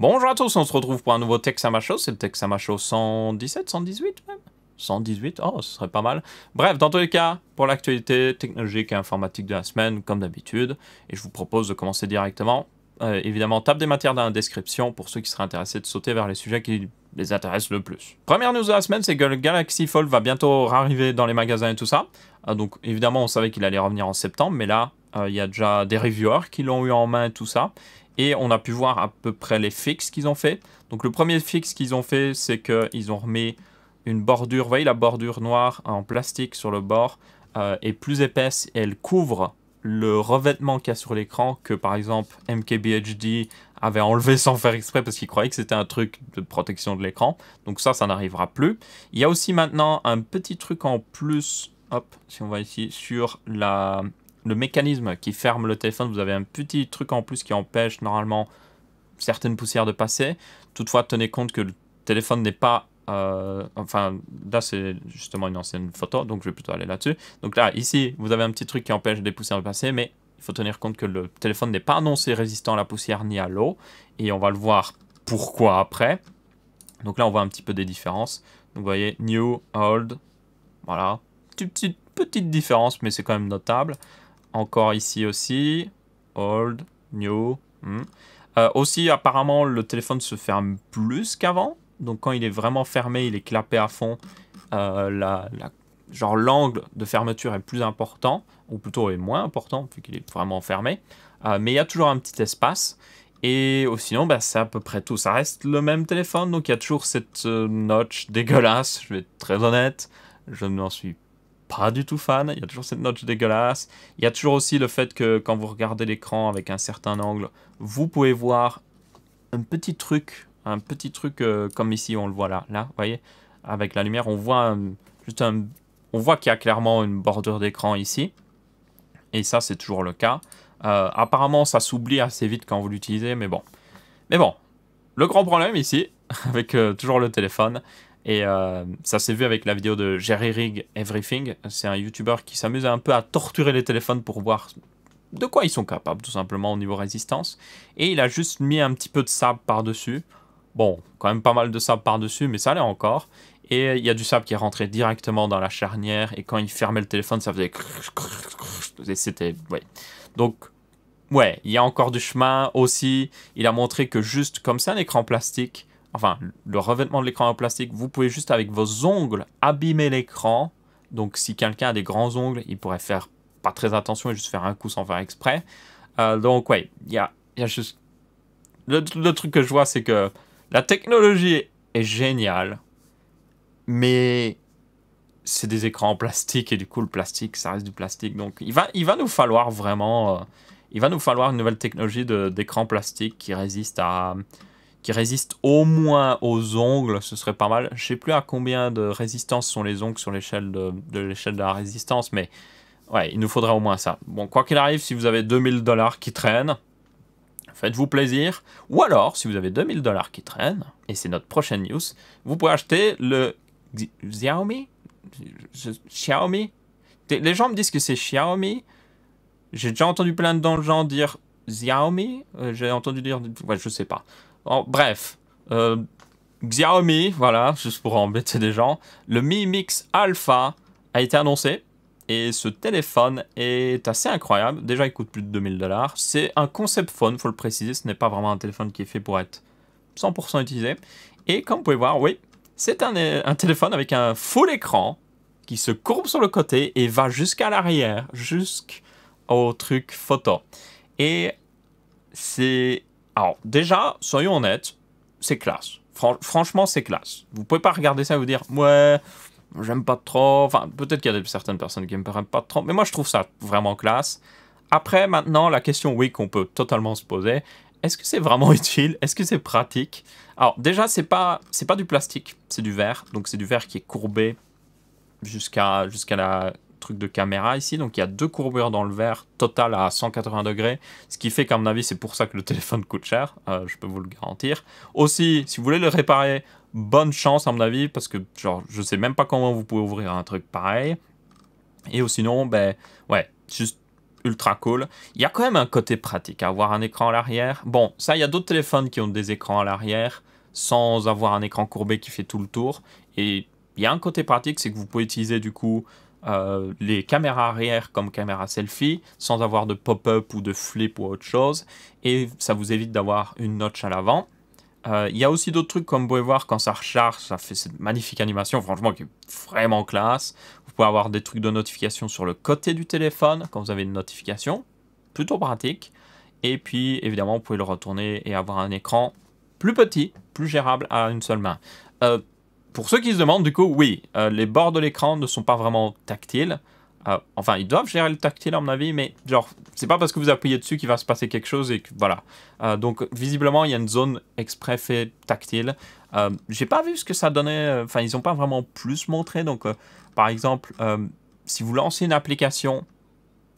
Bonjour à tous, on se retrouve pour un nouveau Texamacho, c'est le Texamacho 117, 118 même 118, oh, ce serait pas mal. Bref, dans tous les cas, pour l'actualité technologique et informatique de la semaine, comme d'habitude, et je vous propose de commencer directement. Euh, évidemment, tape des matières dans la description pour ceux qui seraient intéressés de sauter vers les sujets qui les intéressent le plus. Première news de la semaine, c'est que le Galaxy Fold va bientôt arriver dans les magasins et tout ça. Ah, donc, évidemment, on savait qu'il allait revenir en septembre, mais là, euh, il y a déjà des reviewers qui l'ont eu en main, tout ça. Et on a pu voir à peu près les fixes qu'ils ont fait. Donc le premier fixe qu'ils ont fait, c'est qu'ils ont remis une bordure, vous voyez la bordure noire en plastique sur le bord euh, est plus épaisse elle couvre le revêtement qu'il y a sur l'écran que par exemple MKBHD avait enlevé sans faire exprès parce qu'il croyait que c'était un truc de protection de l'écran. Donc ça, ça n'arrivera plus. Il y a aussi maintenant un petit truc en plus, hop, si on va ici, sur la, le mécanisme qui ferme le téléphone, vous avez un petit truc en plus qui empêche normalement certaines poussières de passer. Toutefois, tenez compte que le téléphone n'est pas... Euh, enfin, là, c'est justement une ancienne photo, donc je vais plutôt aller là-dessus. Donc là, ici, vous avez un petit truc qui empêche des poussières de passer, mais il faut tenir compte que le téléphone n'est pas annoncé résistant à la poussière ni à l'eau. Et on va le voir pourquoi après. Donc là, on voit un petit peu des différences. vous voyez, new, old, voilà. Petite, petite différence, mais c'est quand même notable. Encore ici aussi. Old, new. Hmm. Euh, aussi, apparemment, le téléphone se ferme plus qu'avant. Donc, quand il est vraiment fermé, il est clapé à fond. Euh, la, genre, l'angle de fermeture est plus important, ou plutôt est moins important, puisqu'il est vraiment fermé. Euh, mais il y a toujours un petit espace. Et oh, sinon, bah, c'est à peu près tout. Ça reste le même téléphone, donc il y a toujours cette notch dégueulasse, je vais être très honnête. Je ne m'en suis pas pas du tout fan. Il y a toujours cette notch dégueulasse. Il y a toujours aussi le fait que quand vous regardez l'écran avec un certain angle, vous pouvez voir un petit truc, un petit truc euh, comme ici, on le voit là, là, vous voyez, avec la lumière, on voit juste un, on voit qu'il y a clairement une bordure d'écran ici. Et ça, c'est toujours le cas. Euh, apparemment, ça s'oublie assez vite quand vous l'utilisez, mais bon. Mais bon, le grand problème ici, avec euh, toujours le téléphone, et euh, ça s'est vu avec la vidéo de Jerry Rig Everything. C'est un YouTuber qui s'amuse un peu à torturer les téléphones pour voir de quoi ils sont capables, tout simplement, au niveau résistance. Et il a juste mis un petit peu de sable par-dessus. Bon, quand même pas mal de sable par-dessus, mais ça allait encore. Et il y a du sable qui est rentré directement dans la charnière. Et quand il fermait le téléphone, ça faisait... C'était... Ouais. Donc, ouais, il y a encore du chemin aussi. Il a montré que juste comme c'est un écran plastique, enfin le revêtement de l'écran en plastique, vous pouvez juste avec vos ongles abîmer l'écran. Donc si quelqu'un a des grands ongles, il pourrait faire pas très attention et juste faire un coup sans faire exprès. Euh, donc ouais, il y a, juste... Le, truc que je vois, c'est que la technologie est géniale, mais c'est des écrans en plastique et du coup le plastique, ça reste du plastique. Donc il va, il va nous falloir vraiment... Euh, il va nous falloir une nouvelle technologie d'écran plastique qui résiste à qui résiste au moins aux ongles, ce serait pas mal. Je sais plus à combien de résistance sont les ongles sur l'échelle de, l'échelle de la résistance, mais ouais, il nous faudrait au moins ça. Bon, quoi qu'il arrive, si vous avez 2000 dollars qui traînent, faites-vous plaisir. Ou alors, si vous avez 2000 dollars qui traînent, et c'est notre prochaine news, vous pouvez acheter le Xiaomi Xiaomi Les gens me disent que c'est Xiaomi. J'ai déjà entendu plein de gens dire Xiaomi. Euh, j'ai entendu dire... Ouais, je sais pas bref, euh, Xiaomi, voilà, juste pour embêter des gens, le Mi Mix Alpha a été annoncé. Et ce téléphone est assez incroyable. Déjà, il coûte plus de 2000 dollars. C'est un concept phone, faut le préciser. Ce n'est pas vraiment un téléphone qui est fait pour être 100% utilisé. Et comme vous pouvez voir, oui, c'est un, téléphone avec un full écran qui se courbe sur le côté et va jusqu'à l'arrière, jusqu'au truc photo. Et c'est alors, déjà, soyons honnêtes, c'est classe. franchement, c'est classe. Vous pouvez pas regarder ça et vous dire, ouais, j'aime pas trop. Enfin, peut-être qu'il y a certaines personnes qui n'aiment pas trop, mais moi, je trouve ça vraiment classe. Après, maintenant, la question, oui, qu'on peut totalement se poser, est-ce que c'est vraiment utile Est-ce que c'est pratique Alors, déjà, c'est pas, pas du plastique, c'est du verre. Donc, c'est du verre qui est courbé jusqu'à jusqu'à la truc de caméra ici. Donc il y a deux courbures dans le verre, total à 180 degrés. Ce qui fait qu'à mon avis, c'est pour ça que le téléphone coûte cher. Euh, je peux vous le garantir. Aussi, si vous voulez le réparer, bonne chance à mon avis. Parce que genre, je sais même pas comment vous pouvez ouvrir un truc pareil. Et sinon, ben ouais, juste ultra cool. Il y a quand même un côté pratique à avoir un écran à l'arrière. Bon, ça, il y a d'autres téléphones qui ont des écrans à l'arrière sans avoir un écran courbé qui fait tout le tour. Et il y a un côté pratique, c'est que vous pouvez utiliser du coup euh, les caméras arrière comme caméra selfie sans avoir de pop-up ou de flip ou autre chose et ça vous évite d'avoir une notch à l'avant. Euh, il y a aussi d'autres trucs comme vous pouvez voir quand ça recharge, ça fait cette magnifique animation franchement qui est vraiment classe. Vous pouvez avoir des trucs de notification sur le côté du téléphone quand vous avez une notification, plutôt pratique. Et puis évidemment vous pouvez le retourner et avoir un écran plus petit, plus gérable à une seule main. Euh, pour ceux qui se demandent, du coup, oui, euh, les bords de l'écran ne sont pas vraiment tactiles. Euh, enfin, ils doivent gérer le tactile à mon avis, mais genre, c'est pas parce que vous appuyez dessus qu'il va se passer quelque chose et que voilà. Euh, donc, visiblement, il y a une zone exprès fait tactile. J'ai pas vu ce que ça donnait, enfin, ils ont pas vraiment plus montré. Donc, par exemple, si vous lancez une application,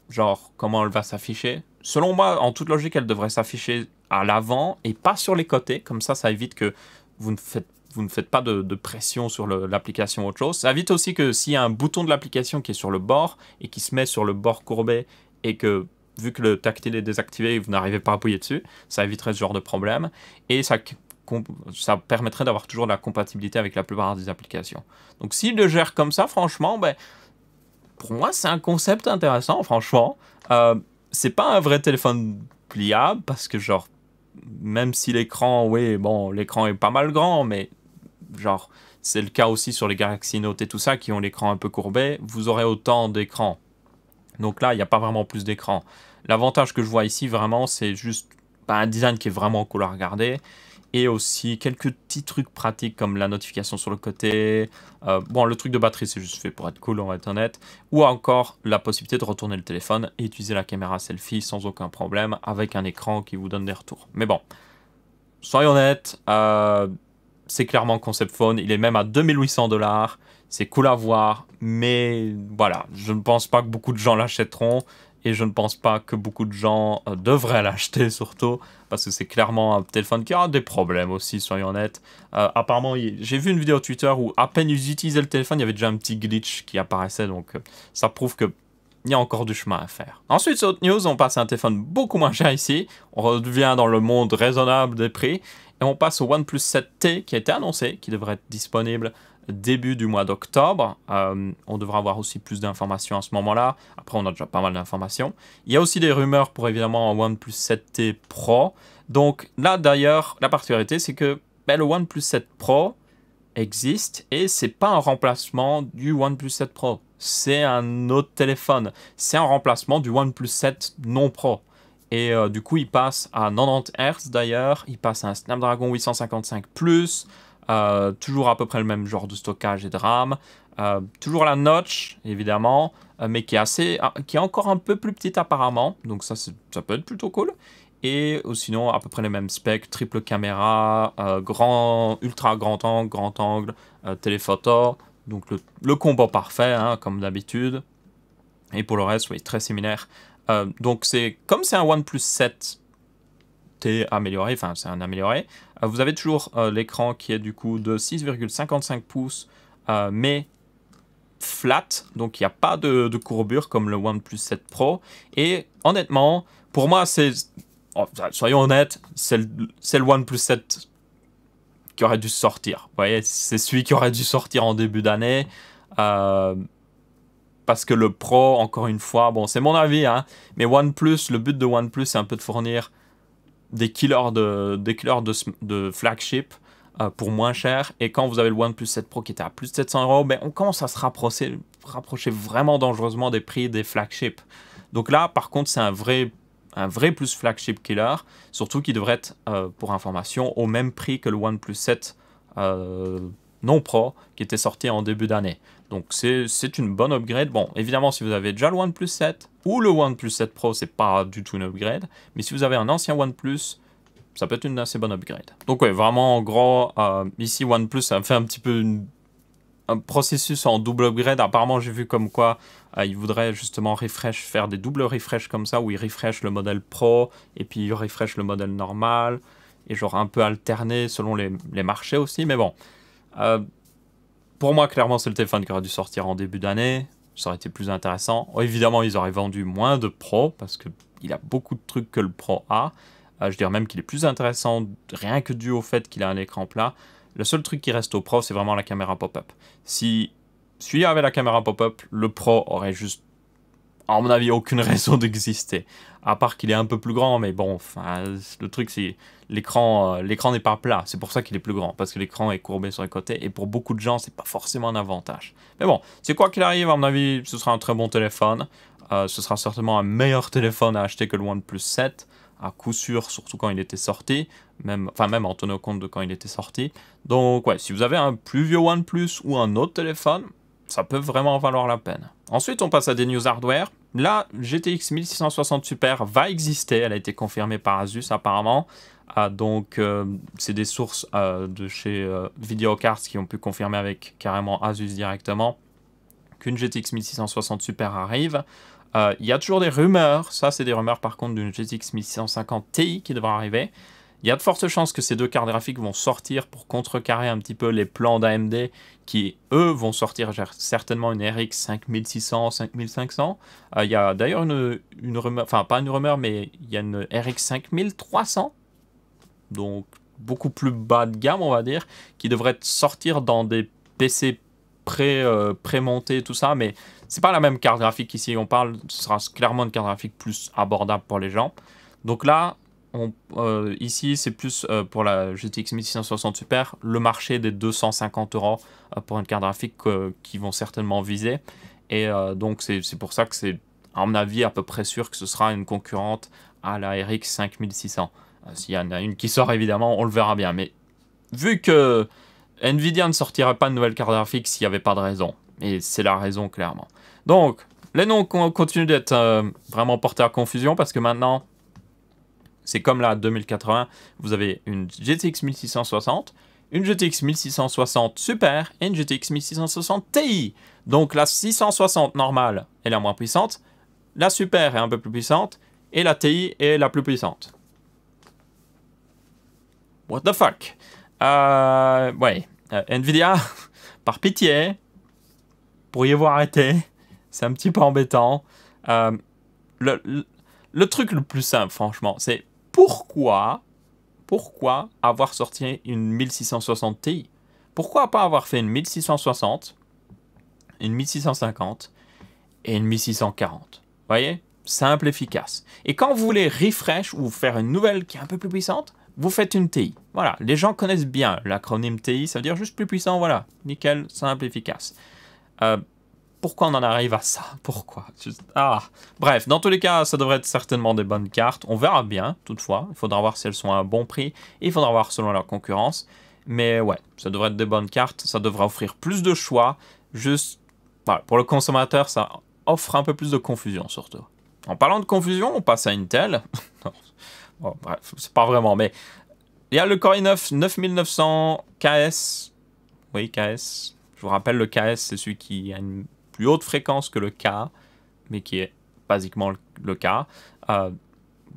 genre, comment elle va s'afficher Selon moi, en toute logique, elle devrait s'afficher à l'avant et pas sur les côtés. Comme ça, ça évite que vous ne faites vous ne faites pas de, pression sur l'application autre chose. Ça évite aussi que s'il y a un bouton de l'application qui est sur le bord et qui se met sur le bord courbé et que vu que le tactile est désactivé, vous n'arrivez pas à appuyer dessus, ça éviterait ce genre de problème et ça, ça permettrait d'avoir toujours de la compatibilité avec la plupart des applications. Donc s'il le gère comme ça, franchement, ben, pour moi c'est un concept intéressant, franchement. Euh, c'est pas un vrai téléphone pliable parce que genre même si l'écran, oui, bon, l'écran est pas mal grand, mais genre, c'est le cas aussi sur les Galaxy Note et tout ça, qui ont l'écran un peu courbé, vous aurez autant d'écran Donc là, il n'y a pas vraiment plus d'écran. L'avantage que je vois ici, vraiment, c'est juste bah, un design qui est vraiment cool à regarder. Et aussi quelques petits trucs pratiques comme la notification sur le côté. Euh, bon, le truc de batterie, c'est juste fait pour être cool, on va être honnête. Ou encore la possibilité de retourner le téléphone et utiliser la caméra selfie sans aucun problème avec un écran qui vous donne des retours. Mais bon, soyons honnêtes. Euh, c'est clairement concept phone. Il est même à 2800 dollars. C'est cool à voir, mais voilà, je ne pense pas que beaucoup de gens l'achèteront et je ne pense pas que beaucoup de gens euh, devraient l'acheter surtout parce que c'est clairement un téléphone qui a des problèmes aussi, soyons honnêtes. Euh, apparemment, j'ai vu une vidéo Twitter où à peine ils utilisaient le téléphone, il y avait déjà un petit glitch qui apparaissait, donc euh, ça prouve que il y a encore du chemin à faire. Ensuite, sur autre news, on passe à un téléphone beaucoup moins cher ici. On revient dans le monde raisonnable des prix. Et on passe au OnePlus 7T qui a été annoncé, qui devrait être disponible début du mois d'octobre. Euh, on devra avoir aussi plus d'informations à ce moment-là. Après, on a déjà pas mal d'informations. Il y a aussi des rumeurs pour évidemment un OnePlus 7T Pro. Donc là, d'ailleurs, la particularité, c'est que ben, le OnePlus 7 Pro existe et c'est pas un remplacement du OnePlus 7 Pro. C'est un autre téléphone. C'est un remplacement du OnePlus 7 non Pro. Et euh, du coup, il passe à 90 Hz d'ailleurs, il passe à un Snapdragon 855 Plus, euh, toujours à peu près le même genre de stockage et de RAM, euh, toujours la notch évidemment, mais qui est, assez, ah, qui est encore un peu plus petite apparemment, donc ça, ça peut être plutôt cool. Et sinon, à peu près les mêmes specs, triple caméra, grand, ultra grand angle, grand angle, téléphoto, donc le, combat parfait, hein, comme d'habitude. Et pour le reste, oui, très similaire euh, donc c'est comme c'est un OnePlus 7T amélioré, enfin c'est un amélioré, euh, vous avez toujours euh, l'écran qui est du coup de 6,55 pouces, mais flat, donc il n'y a pas de, courbure comme le OnePlus 7 Pro. Et honnêtement, pour moi c'est, oh, soyons honnêtes, c'est le, le OnePlus 7 qui aurait dû sortir. Vous voyez, c'est celui qui aurait dû sortir en début d'année parce que le Pro, encore une fois, bon, c'est mon avis, hein, mais OnePlus, le but de OnePlus, c'est un peu de fournir des killers de, des de, flagship euh, pour moins cher. Et quand vous avez le OnePlus 7 Pro qui était à plus de 700 euros, ben, on commence à se rapprocher, rapprocher vraiment dangereusement des prix des flagships. Donc là, par contre, c'est un vrai, un vrai plus flagship killer, surtout qui devrait être, euh, pour information, au même prix que le OnePlus 7 non pro qui était sorti en début d'année. Donc c'est une bonne upgrade. Bon, évidemment, si vous avez déjà le OnePlus 7 ou le OnePlus 7 Pro, c'est pas du tout une upgrade. Mais si vous avez un ancien OnePlus, ça peut être une assez bonne upgrade. Donc ouais, vraiment, en gros, euh, ici, OnePlus a fait un petit peu un processus en double upgrade. Apparemment, j'ai vu comme quoi il euh, ils voudraient justement refresh, faire des doubles refresh comme ça, où ils refresh le modèle Pro et puis ils refresh le modèle normal. Et genre un peu alterné selon les marchés aussi. Mais bon, euh, pour moi, clairement, c'est le téléphone qui aurait dû sortir en début d'année. Ça aurait été plus intéressant. Oh, évidemment, ils auraient vendu moins de Pro parce qu'il a beaucoup de trucs que le Pro a. Euh, je dirais même qu'il est plus intéressant rien que dû au fait qu'il a un écran plat. Le seul truc qui reste au Pro, c'est vraiment la caméra pop-up. Si celui-là avait la caméra pop-up, le Pro aurait juste à mon avis, aucune raison d'exister. À part qu'il est un peu plus grand, mais bon, le truc, c'est l'écran, euh, l'écran n'est pas plat. C'est pour ça qu'il est plus grand, parce que l'écran est courbé sur les côtés. Et pour beaucoup de gens, c'est pas forcément un avantage. Mais bon, c'est quoi qu'il arrive, à mon avis, ce sera un très bon téléphone. Euh, ce sera certainement un meilleur téléphone à acheter que le OnePlus 7 à coup sûr, surtout quand il était sorti, même, enfin même en tenant compte de quand il était sorti. Donc ouais, si vous avez un plus vieux OnePlus ou un autre téléphone, ça peut vraiment valoir la peine. Ensuite, on passe à des news hardware là, GTX 1660 Super va exister. Elle a été confirmée par Asus apparemment. Ah, donc, euh, c'est des sources euh, de chez euh, Videocards qui ont pu confirmer avec carrément Asus directement qu'une GTX 1660 Super arrive. Il y a toujours des rumeurs, ça c'est des rumeurs par contre d'une GTX 1650 Ti qui devrait arriver. Il y a de fortes chances que ces deux cartes graphiques vont sortir pour contrecarrer un petit peu les plans d'AMD qui eux vont sortir certainement une RX 5600, 5500. Il y a d'ailleurs une, rumeur, enfin pas une rumeur, mais il y a une RX 5300, donc beaucoup plus bas de gamme on va dire, qui devrait sortir dans des PC pré, euh, montés tout ça, mais c'est pas la même carte graphique ici, on parle, ce sera clairement une carte graphique plus abordable pour les gens. Donc là, on, euh, ici, c'est plus euh, pour la GTX 1660 Super, le marché des 250 euros euh, pour une carte graphique qu'ils vont certainement viser. Et donc, c'est pour ça que c'est, à mon avis, à peu près sûr que ce sera une concurrente à la RX 5600. S'il y en a une qui sort, évidemment, on le verra bien. Mais vu que Nvidia ne sortirait pas de nouvelle carte graphique s'il n'y avait pas de raison. Et c'est la raison, clairement. Donc, les noms continuent d'être vraiment portés à confusion parce que maintenant, c'est comme la 2080, vous avez une GTX 1660, une GTX 1660 Super et une GTX 1660 Ti. Donc la 660 normale est la moins puissante, la Super est un peu plus puissante et la TI est la plus puissante. What the fuck euh, Ouais, euh, Nvidia, par pitié, pourriez-vous arrêter C'est un petit peu embêtant. Euh, le truc le plus simple, franchement, c'est pourquoi, pourquoi avoir sorti une 1660 Ti Pourquoi pas avoir fait une 1660, une 1650 et une 1640 Vous Voyez Simple, efficace. Et quand vous voulez refresh ou faire une nouvelle qui est un peu plus puissante, vous faites une TI. Voilà, les gens connaissent bien l'acronyme TI, ça veut dire juste plus puissant, voilà. Nickel, simple, efficace. Euh, pourquoi on en arrive à ça Pourquoi Ah Bref, dans tous les cas, ça devrait être certainement des bonnes cartes. On verra bien, toutefois. Il faudra voir si elles sont à un bon prix. il faudra voir selon leur concurrence. Mais ouais, ça devrait être des bonnes cartes. Ça devrait offrir plus de choix. Juste, bah, pour le consommateur, ça offre un peu plus de confusion, surtout. En parlant de confusion, on passe à Intel. bref, c'est pas vraiment, mais... Il y a le Core i9 9900 KS. Oui, KS. Je vous rappelle, le KS, c'est celui qui a une haute fréquence que le K, mais qui est basiquement le cas. Euh,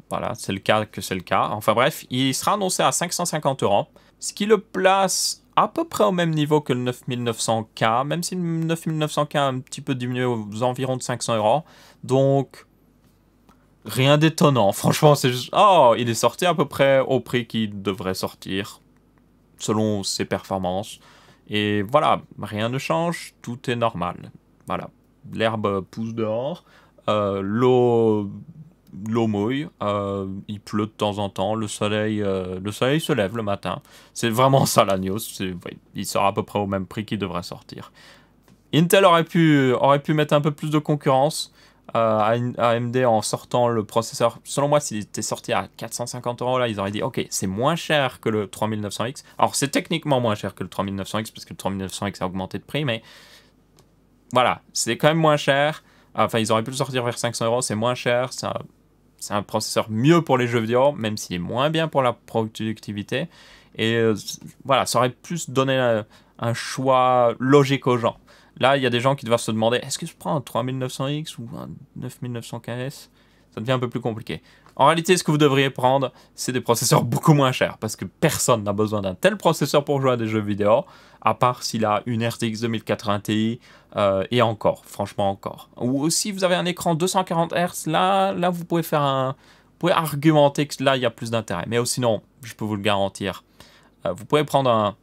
voilà, c'est le cas que c'est le cas. Enfin bref, il sera annoncé à 550 euros, ce qui le place à peu près au même niveau que le 9900K, même si le 9900K a un petit peu diminué aux environs de 500 euros. Donc, rien d'étonnant. Franchement, c'est juste... Oh, il est sorti à peu près au prix qu'il devrait sortir, selon ses performances. Et voilà, rien ne change, tout est normal. Voilà, l'herbe pousse dehors, euh, l'eau l'eau mouille, euh, il pleut de temps en temps, le soleil, euh, le soleil se lève le matin. C'est vraiment ça la news. il sera à peu près au même prix qu'il devrait sortir. Intel aurait pu, aurait pu mettre un peu plus de concurrence à AMD en sortant le processeur. Selon moi, s'il était sorti à 450 euros, là, ils auraient dit Ok, c'est moins cher que le 3900X. Alors, c'est techniquement moins cher que le 3900X parce que le 3900X a augmenté de prix, mais voilà, c'est quand même moins cher. Enfin, ils auraient pu le sortir vers 500 euros, c'est moins cher, c'est un, processeur mieux pour les jeux vidéo, même s'il est moins bien pour la productivité. Et euh, voilà, ça aurait plus donné euh, un, choix logique aux gens. Là, il y a des gens qui doivent se demander est-ce que je prends un 3900X ou un 9900 s Ça devient un peu plus compliqué. En réalité, ce que vous devriez prendre, c'est des processeurs beaucoup moins chers, parce que personne n'a besoin d'un tel processeur pour jouer à des jeux vidéo, à part s'il a une RTX 2080 Ti, euh, et encore, franchement encore. Ou si vous avez un écran 240 Hz, là, là, vous pouvez faire un... Vous pouvez argumenter que là, il y a plus d'intérêt. Mais oh, sinon, je peux vous le garantir, euh, vous pouvez prendre un...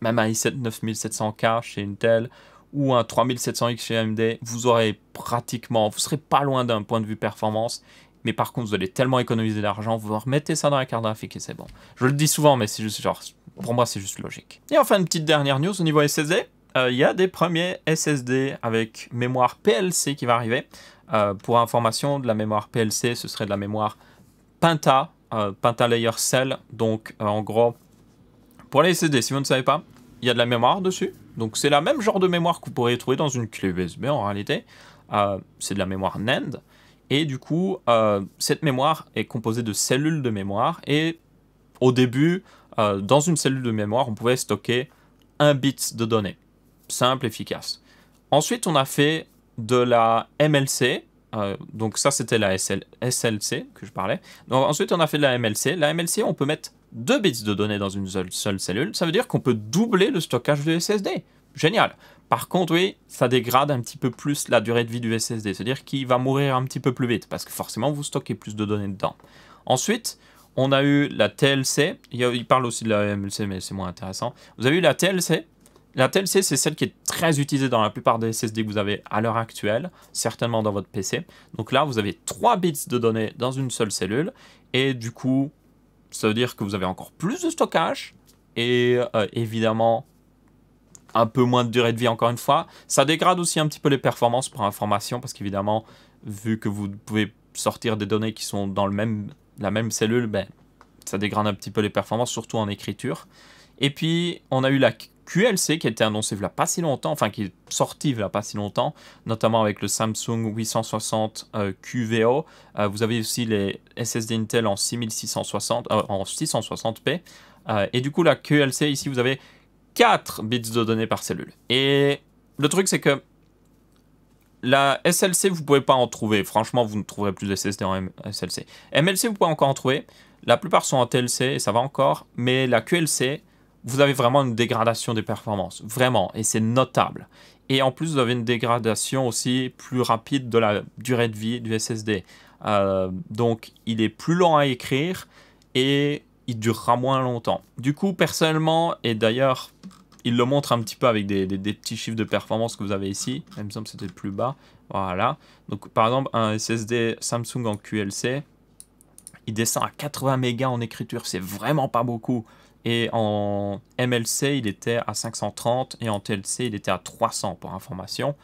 Même un i7 9700K chez Intel, ou un 3700X chez AMD, vous aurez pratiquement, vous serez pas loin d'un point de vue performance mais par contre, vous allez tellement économiser l'argent, vous remettez ça dans la carte graphique et c'est bon. Je le dis souvent, mais c'est juste genre, pour moi, c'est juste logique. Et enfin, une petite dernière news au niveau SSD. Euh, il y a des premiers SSD avec mémoire PLC qui va arriver. Euh, pour information, de la mémoire PLC, ce serait de la mémoire Penta, euh, Penta Layer Cell. Donc, en gros, pour les SSD, si vous ne savez pas, il y a de la mémoire dessus. Donc, c'est la même genre de mémoire que vous pourriez trouver dans une clé USB en réalité. c'est de la mémoire NAND. E et du coup, euh, cette mémoire est composée de cellules de mémoire. Et au début, euh, dans une cellule de mémoire, on pouvait stocker un bit de données. Simple, efficace. Ensuite, on a fait de la MLC. Euh, donc ça, c'était la SLC que je parlais. ensuite, on a fait de la MLC. La MLC, on peut mettre deux bits de données dans une seule, seule cellule. Ça veut dire qu'on peut doubler le stockage de SSD. Génial. Par contre, oui, ça dégrade un petit peu plus la durée de vie du SSD, c'est-à-dire qu'il va mourir un petit peu plus vite, parce que forcément, vous stockez plus de données dedans. Ensuite, on a eu la TLC, il parle aussi de la MLC, mais c'est moins intéressant. Vous avez eu la TLC, la TLC, c'est celle qui est très utilisée dans la plupart des SSD que vous avez à l'heure actuelle, certainement dans votre PC. Donc là, vous avez 3 bits de données dans une seule cellule, et du coup, ça veut dire que vous avez encore plus de stockage, et euh, évidemment, un peu moins de durée de vie encore une fois. Ça dégrade aussi un petit peu les performances pour information parce qu'évidemment, vu que vous pouvez sortir des données qui sont dans le même, la même cellule, ben, ça dégrade un petit peu les performances, surtout en écriture. Et puis, on a eu la QLC qui a été annoncée il pas si longtemps, enfin qui est sortie il pas si longtemps, notamment avec le Samsung 860 euh, QVO. Euh, vous avez aussi les SSD Intel en 6660, euh, en 660p. et du coup, la QLC ici, vous avez 4 bits de données par cellule. Et le truc, c'est que la SLC, vous pouvez pas en trouver. Franchement, vous ne trouverez plus de SSD en SLC. MLC, vous pouvez encore en trouver. La plupart sont en TLC et ça va encore. Mais la QLC, vous avez vraiment une dégradation des performances. Vraiment. Et c'est notable. Et en plus, vous avez une dégradation aussi plus rapide de la durée de vie du SSD. Euh, donc, il est plus lent à écrire et il durera moins longtemps. Du coup, personnellement, et d'ailleurs, il le montre un petit peu avec des, petits chiffres de performance que vous avez ici. Il me semble que c'était plus bas. Voilà. Donc par exemple, un SSD Samsung en QLC, il descend à 80 mégas en écriture. C'est vraiment pas beaucoup. Et en MLC, il était à 530 et en TLC, il était à 300 pour information.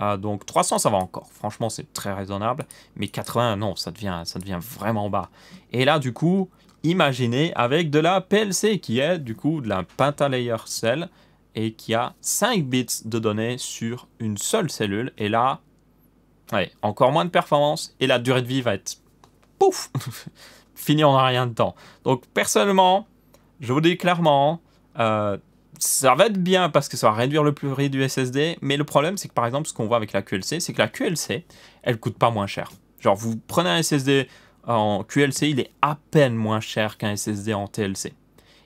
Ah, donc 300, ça va encore. Franchement, c'est très raisonnable. Mais 80, non, ça devient, ça devient vraiment bas. Et là, du coup, imaginez avec de la PLC qui est du coup de la Pentalayer Cell et qui a 5 bits de données sur une seule cellule. Et là, ouais, encore moins de performance et la durée de vie va être pouf Fini en rien de temps. Donc personnellement, je vous dis clairement, euh, ça va être bien parce que ça va réduire le prix du SSD, mais le problème c'est que par exemple ce qu'on voit avec la QLC, c'est que la QLC, elle coûte pas moins cher. Genre vous prenez un SSD en QLC, il est à peine moins cher qu'un SSD en TLC.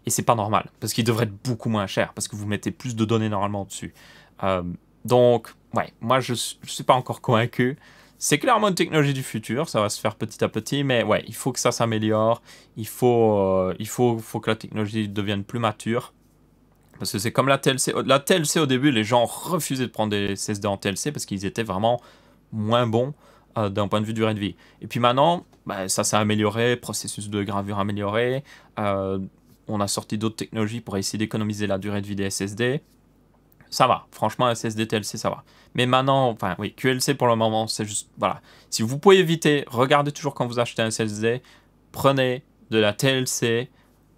Et c'est pas normal, parce qu'il devrait être beaucoup moins cher, parce que vous mettez plus de données normalement dessus. Euh, donc, ouais, moi je, je suis pas encore convaincu. C'est clairement une technologie du futur, ça va se faire petit à petit, mais ouais, il faut que ça s'améliore, il, faut, euh, il faut, faut que la technologie devienne plus mature. Parce que c'est comme la TLC. La TLC au début, les gens refusaient de prendre des SSD en TLC parce qu'ils étaient vraiment moins bons euh, d'un point de vue durée de vie. Et puis maintenant, bah, ça s'est amélioré, processus de gravure amélioré, on a sorti d'autres technologies pour essayer d'économiser la durée de vie des SSD. Ça va, franchement, SSD TLC, ça va. Mais maintenant, enfin, oui, QLC pour le moment, c'est juste, voilà. Si vous pouvez éviter, regardez toujours quand vous achetez un SSD, prenez de la TLC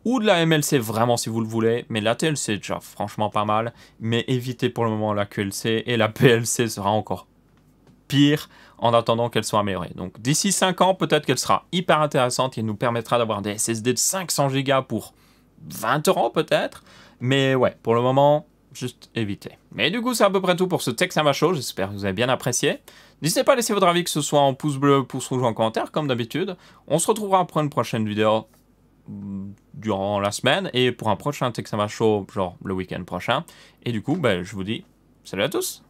ou de la MLC vraiment si vous le voulez, mais la TLC déjà franchement pas mal, mais évitez pour le moment la QLC et la PLC sera encore pire en attendant qu'elle soit améliorée. Donc d'ici 5 ans, peut-être qu'elle sera hyper intéressante et nous permettra d'avoir des SSD de 500 Go pour 20 euros peut-être. Mais ouais, pour le moment, juste éviter. Mais du coup, c'est à peu près tout pour ce texte à J'espère que vous avez bien apprécié. N'hésitez pas à laisser votre avis, que ce soit en pouce bleu, pouce rouge ou en commentaire, comme d'habitude. On se retrouvera pour une prochaine vidéo mm, durant la semaine et pour un prochain texte à genre le week-end prochain. Et du coup, ben, je vous dis salut à tous